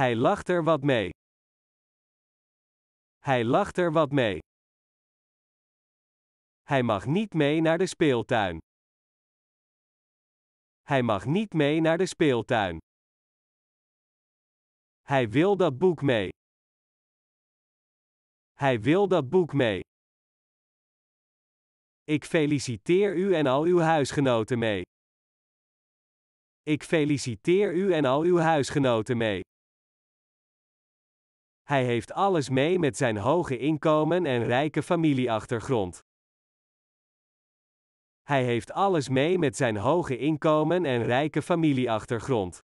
Hij lacht er wat mee. Hij lacht er wat mee. Hij mag niet mee naar de speeltuin. Hij mag niet mee naar de speeltuin. Hij wil dat boek mee. Hij wil dat boek mee. Ik feliciteer u en al uw huisgenoten mee. Ik feliciteer u en al uw huisgenoten mee. Hij heeft alles mee met zijn hoge inkomen en rijke familieachtergrond. Hij heeft alles mee met zijn hoge inkomen en rijke familieachtergrond.